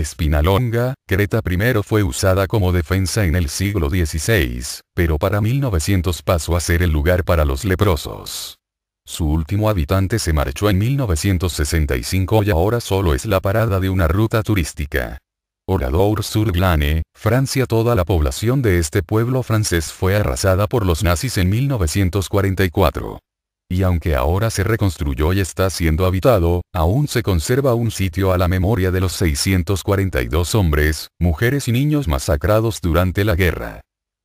Espinalonga, Creta primero fue usada como defensa en el siglo XVI, pero para 1900 pasó a ser el lugar para los leprosos. Su último habitante se marchó en 1965 y ahora solo es la parada de una ruta turística. Oradour-sur-Glane, Francia Toda la población de este pueblo francés fue arrasada por los nazis en 1944 y aunque ahora se reconstruyó y está siendo habitado, aún se conserva un sitio a la memoria de los 642 hombres, mujeres y niños masacrados durante la guerra.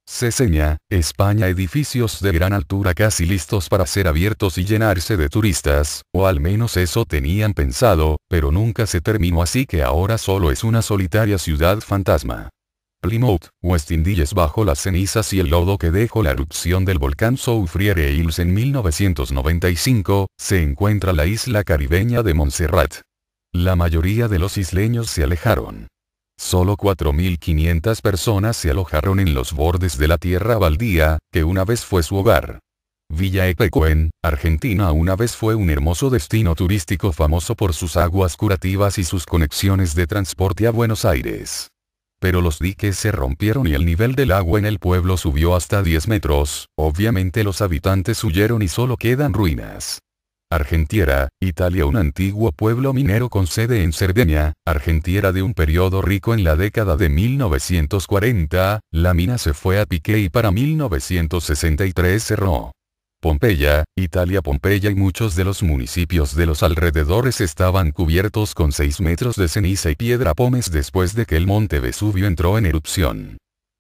Ceseña, España edificios de gran altura casi listos para ser abiertos y llenarse de turistas, o al menos eso tenían pensado, pero nunca se terminó así que ahora solo es una solitaria ciudad fantasma. Plymouth, West Indies bajo las cenizas y el lodo que dejó la erupción del volcán Soufriere Hills en 1995, se encuentra la isla caribeña de Montserrat. La mayoría de los isleños se alejaron. Solo 4.500 personas se alojaron en los bordes de la tierra baldía, que una vez fue su hogar. Villa Epecuén, Argentina una vez fue un hermoso destino turístico famoso por sus aguas curativas y sus conexiones de transporte a Buenos Aires pero los diques se rompieron y el nivel del agua en el pueblo subió hasta 10 metros, obviamente los habitantes huyeron y solo quedan ruinas. Argentiera, Italia Un antiguo pueblo minero con sede en Cerdeña, Argentiera de un periodo rico en la década de 1940, la mina se fue a pique y para 1963 cerró. Pompeya, Italia Pompeya y muchos de los municipios de los alrededores estaban cubiertos con 6 metros de ceniza y piedra pomes después de que el monte Vesubio entró en erupción.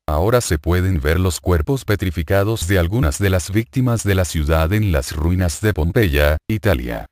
Ahora se pueden ver los cuerpos petrificados de algunas de las víctimas de la ciudad en las ruinas de Pompeya, Italia.